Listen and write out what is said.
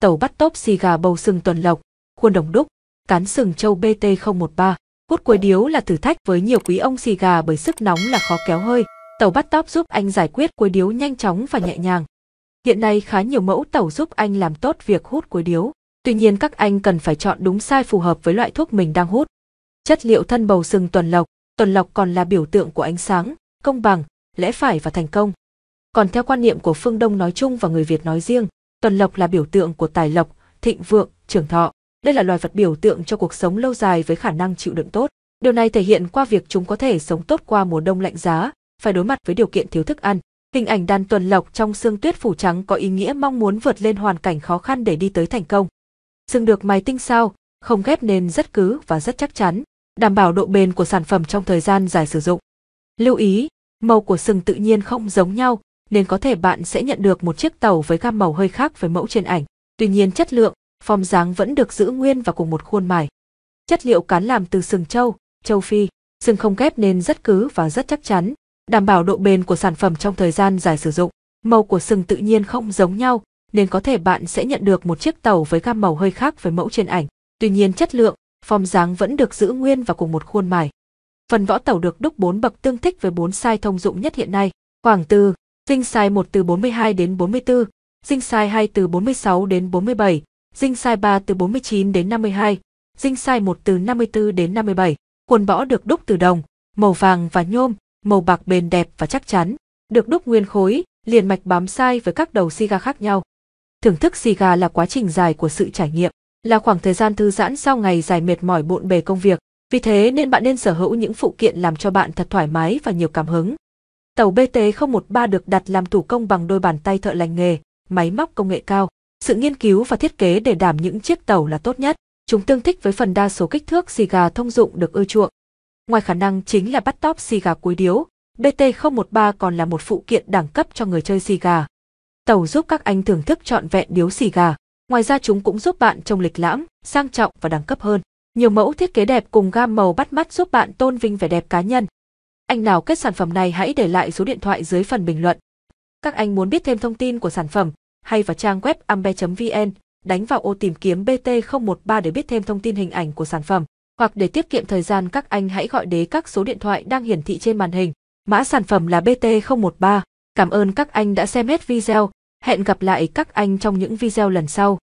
tàu bắt tốp xì gà bầu sừng tuần lộc, khuôn đồng đúc, cán sừng châu BT013. hút cuối điếu là thử thách với nhiều quý ông xì gà bởi sức nóng là khó kéo hơi. Tàu bắt tóc giúp anh giải quyết cuối điếu nhanh chóng và nhẹ nhàng. Hiện nay khá nhiều mẫu tàu giúp anh làm tốt việc hút cuối điếu. Tuy nhiên các anh cần phải chọn đúng sai phù hợp với loại thuốc mình đang hút. Chất liệu thân bầu sừng tuần lộc, tuần lộc còn là biểu tượng của ánh sáng, công bằng, lẽ phải và thành công. Còn theo quan niệm của phương Đông nói chung và người Việt nói riêng, Tuần lộc là biểu tượng của tài lộc, thịnh vượng, trường thọ. Đây là loài vật biểu tượng cho cuộc sống lâu dài với khả năng chịu đựng tốt. Điều này thể hiện qua việc chúng có thể sống tốt qua mùa đông lạnh giá, phải đối mặt với điều kiện thiếu thức ăn. Hình ảnh đàn tuần lộc trong xương tuyết phủ trắng có ý nghĩa mong muốn vượt lên hoàn cảnh khó khăn để đi tới thành công. Xương được mài tinh sao, không ghép nên rất cứ và rất chắc chắn, đảm bảo độ bền của sản phẩm trong thời gian dài sử dụng. Lưu ý, màu của sừng tự nhiên không giống nhau, nên có thể bạn sẽ nhận được một chiếc tàu với gam màu hơi khác với mẫu trên ảnh. Tuy nhiên chất lượng, form dáng vẫn được giữ nguyên và cùng một khuôn mài. Chất liệu cán làm từ sừng trâu, châu Phi, sừng không ghép nên rất cứ và rất chắc chắn, đảm bảo độ bền của sản phẩm trong thời gian dài sử dụng. Màu của sừng tự nhiên không giống nhau, nên có thể bạn sẽ nhận được một chiếc tàu với gam màu hơi khác với mẫu trên ảnh. Tuy nhiên chất lượng, form dáng vẫn được giữ nguyên và cùng một khuôn mài. Phần võ tàu được đúc 4 bậc tương thích với 4 size thông dụng nhất hiện nay, khoảng từ dinh sai 1 từ 42 đến 44, dinh sai 2 từ 46 đến 47, dinh sai 3 từ 49 đến 52, dinh sai 1 từ 54 đến 57. Quần bõ được đúc từ đồng, màu vàng và nhôm, màu bạc bền đẹp và chắc chắn, được đúc nguyên khối, liền mạch bám sai với các đầu gà khác nhau. Thưởng thức gà là quá trình dài của sự trải nghiệm, là khoảng thời gian thư giãn sau ngày dài mệt mỏi bộn bề công việc. Vì thế nên bạn nên sở hữu những phụ kiện làm cho bạn thật thoải mái và nhiều cảm hứng. Tàu BT-013 được đặt làm thủ công bằng đôi bàn tay thợ lành nghề, máy móc công nghệ cao. Sự nghiên cứu và thiết kế để đảm những chiếc tàu là tốt nhất. Chúng tương thích với phần đa số kích thước xì gà thông dụng được ưa chuộng. Ngoài khả năng chính là bắt tóp xì gà cuối điếu, BT-013 còn là một phụ kiện đẳng cấp cho người chơi xì gà. Tàu giúp các anh thưởng thức trọn vẹn điếu xì gà. Ngoài ra chúng cũng giúp bạn trông lịch lãm, sang trọng và đẳng cấp hơn. Nhiều mẫu thiết kế đẹp cùng gam màu bắt mắt giúp bạn tôn vinh vẻ đẹp cá nhân, anh nào kết sản phẩm này hãy để lại số điện thoại dưới phần bình luận. Các anh muốn biết thêm thông tin của sản phẩm, hay vào trang web ambe.vn, đánh vào ô tìm kiếm BT013 để biết thêm thông tin hình ảnh của sản phẩm, hoặc để tiết kiệm thời gian các anh hãy gọi đến các số điện thoại đang hiển thị trên màn hình. Mã sản phẩm là BT013. Cảm ơn các anh đã xem hết video. Hẹn gặp lại các anh trong những video lần sau.